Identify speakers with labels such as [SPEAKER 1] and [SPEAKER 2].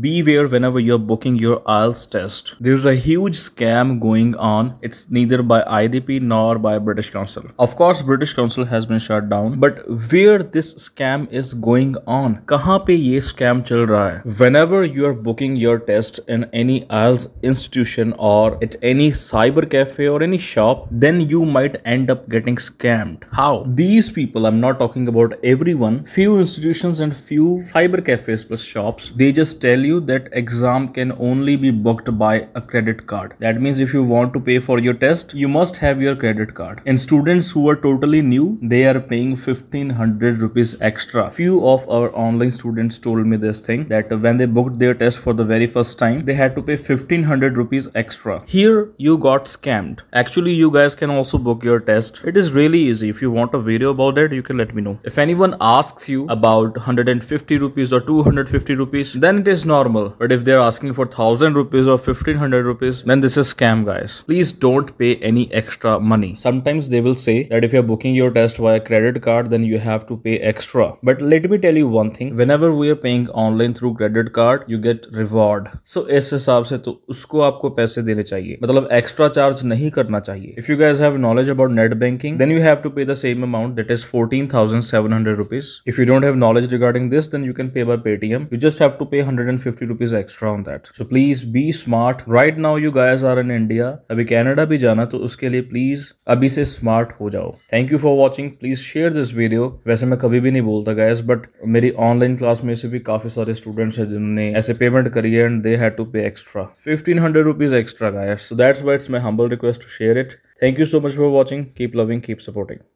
[SPEAKER 1] beware whenever you're booking your IELTS test. There's a huge scam going on. It's neither by IDP nor by British Council. Of course, British Council has been shut down, but where this scam is going on? कहाँ पे ये scam चल रहा है? Whenever you are booking your test in any IELTS institution or at any cyber cafe or any shop, then you might end up getting scammed. How? These people, I'm not talking about everyone, few institutions and few cyber cafes plus shops, they just tell tell you that exam can only be booked by a credit card. That means if you want to pay for your test, you must have your credit card. And students who are totally new, they are paying 1500 rupees extra. Few of our online students told me this thing that when they booked their test for the very first time, they had to pay 1500 rupees extra. Here you got scammed. Actually, you guys can also book your test. It is really easy. If you want a video about that, you can let me know. If anyone asks you about 150 rupees or 250 rupees, then it is normal. But if they're asking for 1000 rupees or 1500 rupees, then this is scam guys. Please don't pay any extra money. Sometimes they will say that if you're booking your test via credit card, then you have to pay extra. But let me tell you one thing. Whenever we are paying online through credit card, you get reward. So इस हिसाब से तो उसको आपको पैसे देने चाहिए मतलब extra चार्ज नहीं करना चाहिए if you guys have knowledge about net banking then you have pay the same amount that is fourteen thousand seven hundred you if have don't have knowledge regarding this then you can pay by Paytm you just have to pay hundred 150 rupees extra on that so please be smart right now you guys are in India अभी Canada भी जाना तो उसके लिए please अभी से smart हो जाओ thank you for watching please share this video वैसे मैं कभी भी नहीं बोलता गायस बट मेरी ऑनलाइन क्लास में से भी काफी सारे स्टूडेंट्स हैं जिन्होंने ऐसे पेमेंट करी है and they had to pay extra fifteen hundred rupees extra guys so that's why it's my humble request to share it thank you so much for watching keep loving keep supporting